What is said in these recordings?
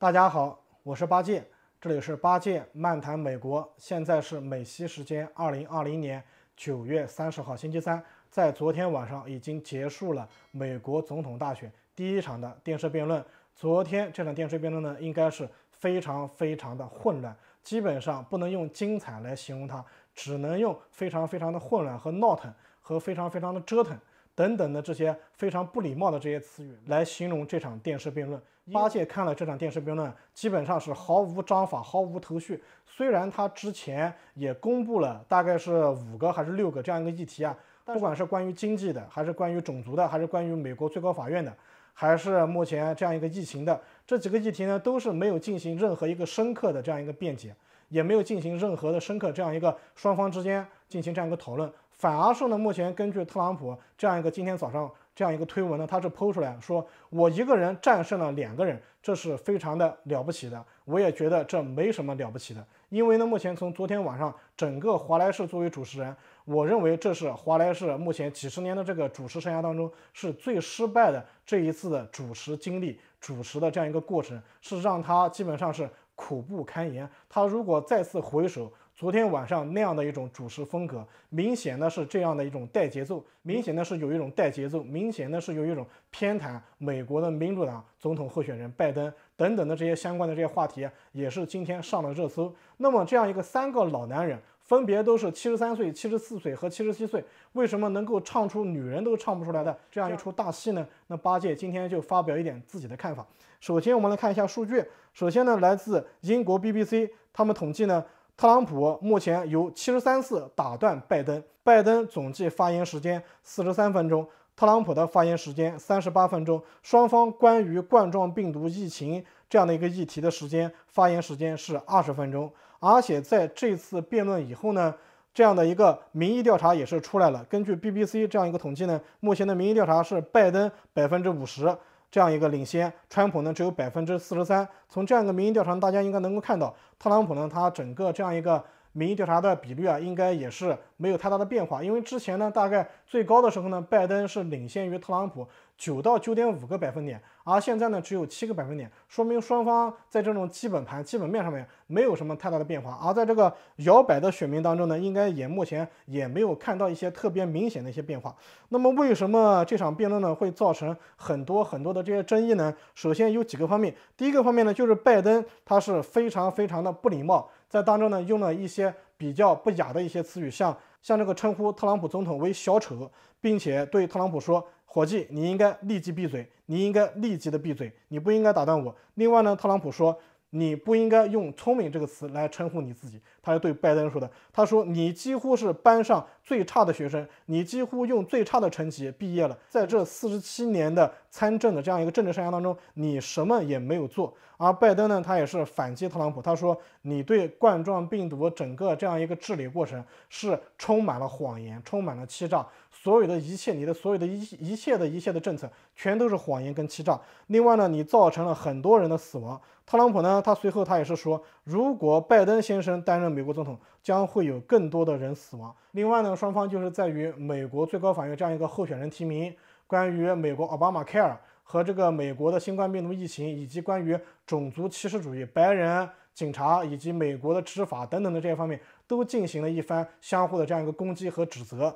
大家好，我是八戒，这里是八戒漫谈美国。现在是美西时间二零二零年九月三十号星期三，在昨天晚上已经结束了美国总统大选第一场的电视辩论。昨天这场电视辩论呢，应该是非常非常的混乱，基本上不能用精彩来形容它，只能用非常非常的混乱和闹腾，和非常非常的折腾。等等的这些非常不礼貌的这些词语来形容这场电视辩论。八戒看了这场电视辩论，基本上是毫无章法、毫无头绪。虽然他之前也公布了大概是五个还是六个这样一个议题啊，不管是关于经济的，还是关于种族的，还是关于美国最高法院的，还是目前这样一个疫情的，这几个议题呢，都是没有进行任何一个深刻的这样一个辩解，也没有进行任何的深刻这样一个双方之间进行这样一个讨论。反而是呢，目前根据特朗普这样一个今天早上这样一个推文呢，他是抛出来说我一个人战胜了两个人，这是非常的了不起的。我也觉得这没什么了不起的，因为呢，目前从昨天晚上整个华莱士作为主持人，我认为这是华莱士目前几十年的这个主持生涯当中是最失败的这一次的主持经历，主持的这样一个过程是让他基本上是苦不堪言。他如果再次回首，昨天晚上那样的一种主持风格，明显的是这样的一种带节奏，明显的是有一种带节奏，明显的是有一种偏袒美国的民主党总统候选人拜登等等的这些相关的这些话题啊，也是今天上了热搜。那么这样一个三个老男人，分别都是七十三岁、七十四岁和七十七岁，为什么能够唱出女人都唱不出来的这样一出大戏呢？那八戒今天就发表一点自己的看法。首先，我们来看一下数据。首先呢，来自英国 BBC，他们统计呢。特朗普目前有七十三次打断拜登，拜登总计发言时间四十三分钟，特朗普的发言时间三十八分钟。双方关于冠状病毒疫情这样的一个议题的时间发言时间是二十分钟。而且在这次辩论以后呢，这样的一个民意调查也是出来了。根据 BBC 这样一个统计呢，目前的民意调查是拜登百分之五十。这样一个领先，川普呢只有百分之四十三。从这样一个民意调查，大家应该能够看到，特朗普呢他整个这样一个。民意调查的比率啊，应该也是没有太大的变化，因为之前呢，大概最高的时候呢，拜登是领先于特朗普九到九点五个百分点，而现在呢，只有七个百分点，说明双方在这种基本盘、基本面上面没有什么太大的变化。而在这个摇摆的选民当中呢，应该也目前也没有看到一些特别明显的一些变化。那么，为什么这场辩论呢会造成很多很多的这些争议呢？首先有几个方面，第一个方面呢，就是拜登他是非常非常的不礼貌。在当中呢，用了一些比较不雅的一些词语，像像这个称呼特朗普总统为小丑，并且对特朗普说：“伙计，你应该立即闭嘴，你应该立即的闭嘴，你不应该打断我。”另外呢，特朗普说：“你不应该用聪明这个词来称呼你自己。”他是对拜登说的。他说：“你几乎是班上最差的学生，你几乎用最差的成绩毕业了，在这四十七年的。”参政的这样一个政治生涯当中，你什么也没有做，而拜登呢，他也是反击特朗普，他说你对冠状病毒整个这样一个治理过程是充满了谎言，充满了欺诈，所有的一切，你的所有的一一切的一切的政策全都是谎言跟欺诈。另外呢，你造成了很多人的死亡。特朗普呢，他随后他也是说，如果拜登先生担任美国总统，将会有更多的人死亡。另外呢，双方就是在于美国最高法院这样一个候选人提名。关于美国奥巴马 Care 和这个美国的新冠病毒疫情，以及关于种族歧视主义、白人警察以及美国的执法等等的这些方面，都进行了一番相互的这样一个攻击和指责。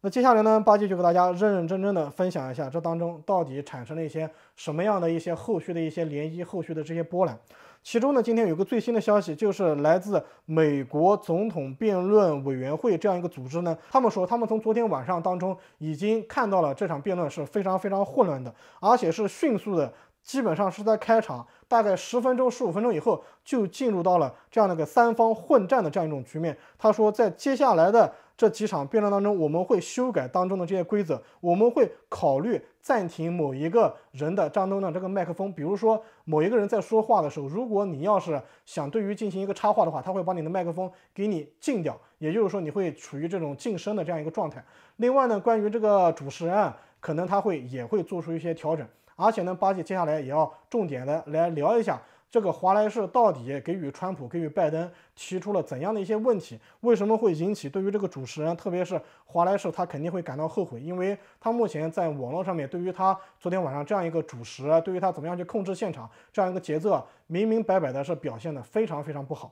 那接下来呢，八戒就给大家认认真真的分享一下，这当中到底产生了一些什么样的一些后续的一些涟漪、后续的这些波澜。其中呢，今天有个最新的消息，就是来自美国总统辩论委员会这样一个组织呢，他们说他们从昨天晚上当中已经看到了这场辩论是非常非常混乱的，而且是迅速的，基本上是在开场大概十分钟十五分钟以后就进入到了这样的一个三方混战的这样一种局面。他说，在接下来的。这几场辩论当中，我们会修改当中的这些规则，我们会考虑暂停某一个人的张东的这个麦克风。比如说，某一个人在说话的时候，如果你要是想对于进行一个插话的话，他会把你的麦克风给你禁掉，也就是说你会处于这种晋声的这样一个状态。另外呢，关于这个主持人，可能他会也会做出一些调整，而且呢，八戒接下来也要重点的来聊一下。这个华莱士到底给予川普给予拜登提出了怎样的一些问题？为什么会引起对于这个主持人，特别是华莱士，他肯定会感到后悔，因为他目前在网络上面对于他昨天晚上这样一个主持，对于他怎么样去控制现场这样一个节奏，明明白白的是表现的非常非常不好。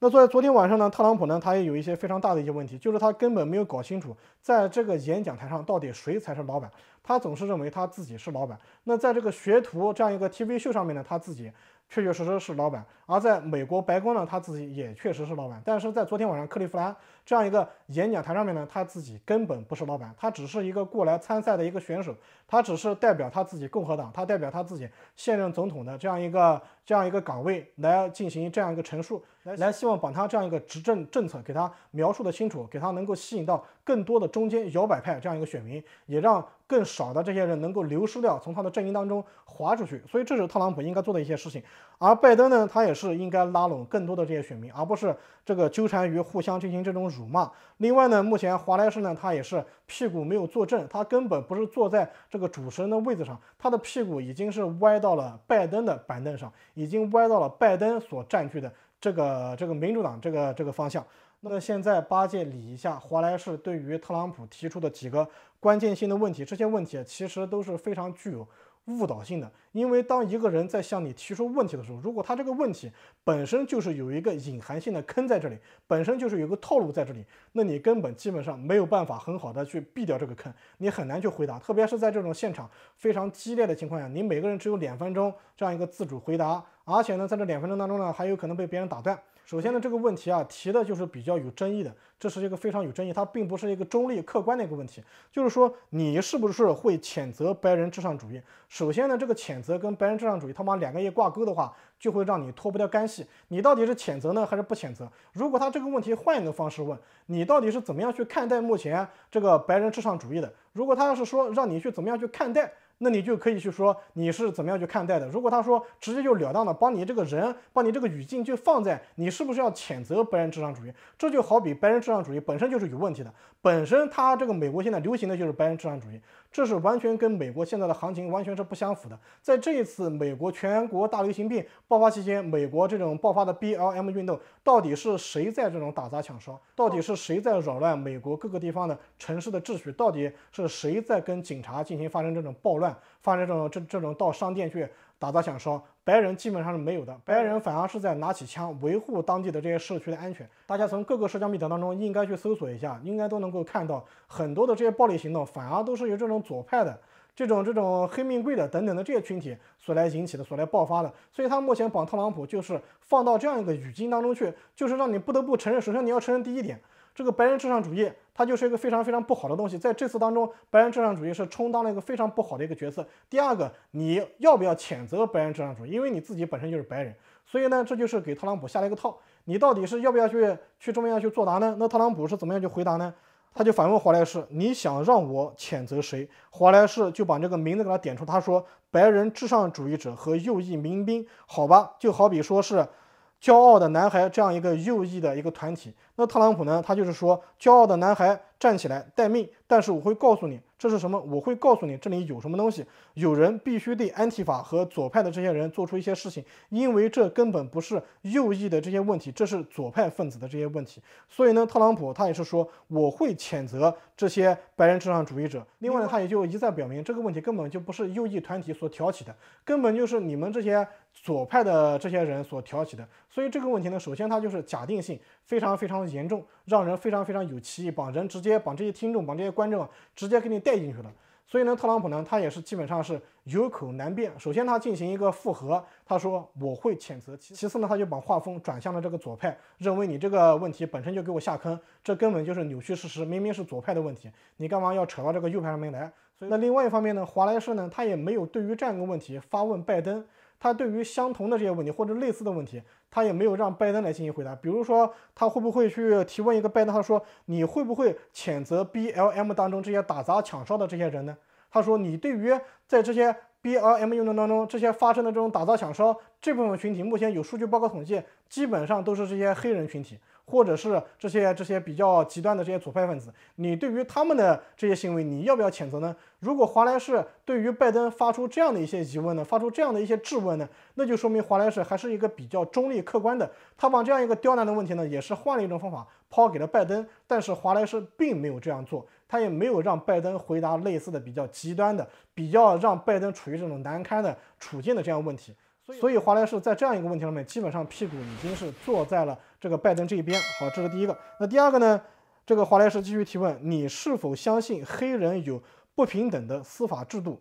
那在昨天晚上呢，特朗普呢，他也有一些非常大的一些问题，就是他根本没有搞清楚在这个演讲台上到底谁才是老板，他总是认为他自己是老板。那在这个学徒这样一个 T V 秀上面呢，他自己。确确实实是老板，而在美国白宫呢，他自己也确实是老板。但是在昨天晚上克利夫兰这样一个演讲台上面呢，他自己根本不是老板，他只是一个过来参赛的一个选手，他只是代表他自己共和党，他代表他自己现任总统的这样一个这样一个岗位来进行这样一个陈述。来来，希望把他这样一个执政政策给他描述的清楚，给他能够吸引到更多的中间摇摆派这样一个选民，也让更少的这些人能够流失掉，从他的阵营当中滑出去。所以这是特朗普应该做的一些事情。而拜登呢，他也是应该拉拢更多的这些选民，而不是这个纠缠于互相进行这种辱骂。另外呢，目前华莱士呢，他也是屁股没有坐正，他根本不是坐在这个主持人的位置上，他的屁股已经是歪到了拜登的板凳上，已经歪到了拜登所占据的。这个这个民主党这个这个方向，那么现在八戒理一下华莱士对于特朗普提出的几个关键性的问题，这些问题其实都是非常具有。误导性的，因为当一个人在向你提出问题的时候，如果他这个问题本身就是有一个隐含性的坑在这里，本身就是有个套路在这里，那你根本基本上没有办法很好的去避掉这个坑，你很难去回答，特别是在这种现场非常激烈的情况下，你每个人只有两分钟这样一个自主回答，而且呢，在这两分钟当中呢，还有可能被别人打断。首先呢，这个问题啊提的就是比较有争议的，这是一个非常有争议，它并不是一个中立客观的一个问题。就是说，你是不是会谴责白人至上主义？首先呢，这个谴责跟白人至上主义他妈两个一挂钩的话，就会让你脱不掉干系。你到底是谴责呢，还是不谴责？如果他这个问题换一个方式问，你到底是怎么样去看待目前这个白人至上主义的？如果他要是说让你去怎么样去看待？那你就可以去说你是怎么样去看待的。如果他说直接就了当的帮你这个人，把你这个语境就放在你是不是要谴责白人至上主义？这就好比白人至上主义本身就是有问题的，本身它这个美国现在流行的就是白人至上主义。这是完全跟美国现在的行情完全是不相符的。在这一次美国全国大流行病爆发期间，美国这种爆发的 BLM 运动，到底是谁在这种打砸抢烧？到底是谁在扰乱美国各个地方的城市的秩序？到底是谁在跟警察进行发生这种暴乱？发生这种这这种到商店去？打砸抢烧，白人基本上是没有的，白人反而是在拿起枪维护当地的这些社区的安全。大家从各个社交媒体当中应该去搜索一下，应该都能够看到很多的这些暴力行动，反而都是由这种左派的、这种这种黑命贵的等等的这些群体所来引起的、所来爆发的。所以他目前绑特朗普，就是放到这样一个语境当中去，就是让你不得不承认，首先你要承认第一点。这个白人至上主义，它就是一个非常非常不好的东西。在这次当中，白人至上主义是充当了一个非常不好的一个角色。第二个，你要不要谴责白人至上主义？因为你自己本身就是白人，所以呢，这就是给特朗普下了一个套。你到底是要不要去去中央去作答呢？那特朗普是怎么样去回答呢？他就反问华莱士：“你想让我谴责谁？”华莱士就把这个名字给他点出，他说：“白人至上主义者和右翼民兵，好吧，就好比说是。”骄傲的男孩这样一个右翼的一个团体，那特朗普呢？他就是说，骄傲的男孩站起来待命。但是我会告诉你，这是什么？我会告诉你，这里有什么东西？有人必须对安提法和左派的这些人做出一些事情，因为这根本不是右翼的这些问题，这是左派分子的这些问题。所以呢，特朗普他也是说，我会谴责这些白人至上主义者。另外呢，他也就一再表明，这个问题根本就不是右翼团体所挑起的，根本就是你们这些。左派的这些人所挑起的，所以这个问题呢，首先它就是假定性非常非常严重，让人非常非常有歧义，把人直接把这些听众、把这些观众直接给你带进去了。所以呢，特朗普呢，他也是基本上是有口难辩。首先他进行一个复合，他说我会谴责其。其次呢，他就把画风转向了这个左派，认为你这个问题本身就给我下坑，这根本就是扭曲事实，明明是左派的问题，你干嘛要扯到这个右派上面来？所以那另外一方面呢，华莱士呢，他也没有对于这样一个问题发问拜登。他对于相同的这些问题或者类似的问题，他也没有让拜登来进行回答。比如说，他会不会去提问一个拜登，他说你会不会谴责 B L M 当中这些打砸抢烧的这些人呢？他说，你对于在这些 B L M 运动当中这些发生的这种打砸抢烧这部分群体，目前有数据报告统计，基本上都是这些黑人群体。或者是这些这些比较极端的这些左派分子，你对于他们的这些行为，你要不要谴责呢？如果华莱士对于拜登发出这样的一些疑问呢，发出这样的一些质问呢，那就说明华莱士还是一个比较中立客观的。他把这样一个刁难的问题呢，也是换了一种方法抛给了拜登。但是华莱士并没有这样做，他也没有让拜登回答类似的比较极端的、比较让拜登处于这种难堪的处境的这样问题。所以华莱士在这样一个问题上面，基本上屁股已经是坐在了。这个拜登这一边好，这是第一个。那第二个呢？这个华莱士继续提问：你是否相信黑人有不平等的司法制度？